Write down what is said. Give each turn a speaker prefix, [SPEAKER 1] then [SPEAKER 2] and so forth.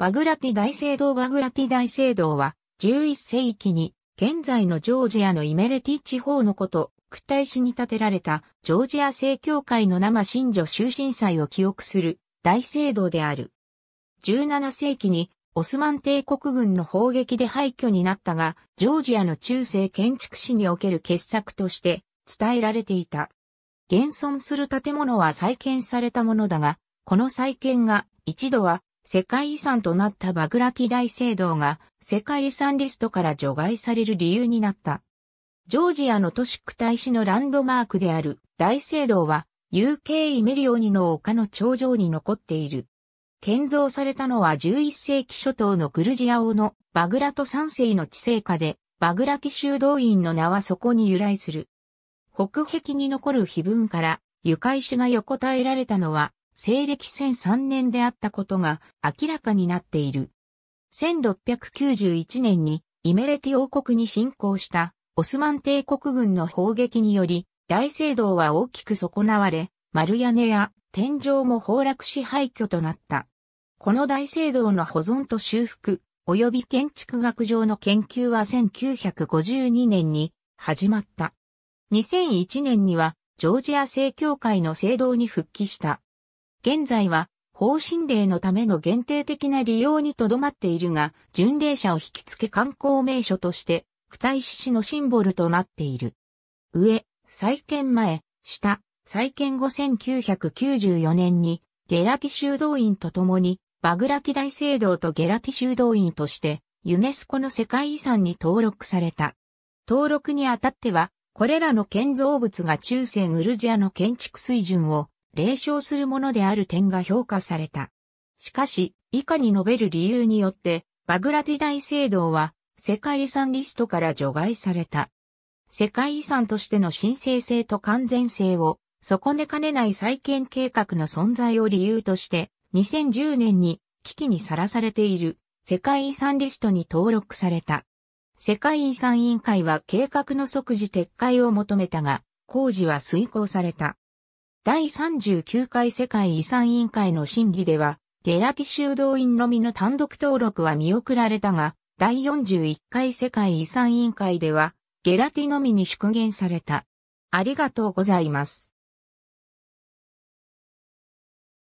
[SPEAKER 1] バグラティ大聖堂バグラティ大聖堂は、11世紀に、現在のジョージアのイメレティ地方のこと、屈体市に建てられた、ジョージア正教会の生信女終身祭を記憶する、大聖堂である。17世紀に、オスマン帝国軍の砲撃で廃墟になったが、ジョージアの中世建築史における傑作として伝えられていた。現存する建物は再建されたものだが、この再建が一度は世界遺産となったバグラキ大聖堂が世界遺産リストから除外される理由になった。ジョージアの都市区大使のランドマークである大聖堂は UK イメリオニの丘の頂上に残っている。建造されたのは11世紀初頭のグルジア王のバグラト3世の治世下で、バグラキ修道院の名はそこに由来する。北壁に残る碑文から、床石が横たえられたのは、西暦1003年であったことが明らかになっている。1691年にイメレティ王国に侵攻したオスマン帝国軍の砲撃により大聖堂は大きく損なわれ、丸屋根や天井も崩落し廃墟となった。この大聖堂の保存と修復、及び建築学上の研究は1952年に始まった。2001年にはジョージア正教会の聖堂に復帰した。現在は方針令のための限定的な利用にとどまっているが、巡礼者を引き付け観光名所として、区体市のシンボルとなっている。上、再建前、下、再建後1994年に、ゲラティ修道院と共に、バグラキ大聖堂とゲラティ修道院として、ユネスコの世界遺産に登録された。登録にあたっては、これらの建造物が中世グルジアの建築水準を霊障するものである点が評価された。しかし、以下に述べる理由によって、バグラディ大聖堂は世界遺産リストから除外された。世界遺産としての神聖性と完全性を損ねかねない再建計画の存在を理由として、2010年に危機にさらされている世界遺産リストに登録された。世界遺産委員会は計画の即時撤回を求めたが、工事は遂行された。第39回世界遺産委員会の審議では、ゲラティ修道院のみの単独登録は見送られたが、第41回世界遺産委員会では、ゲラティのみに縮減された。ありがとうございます。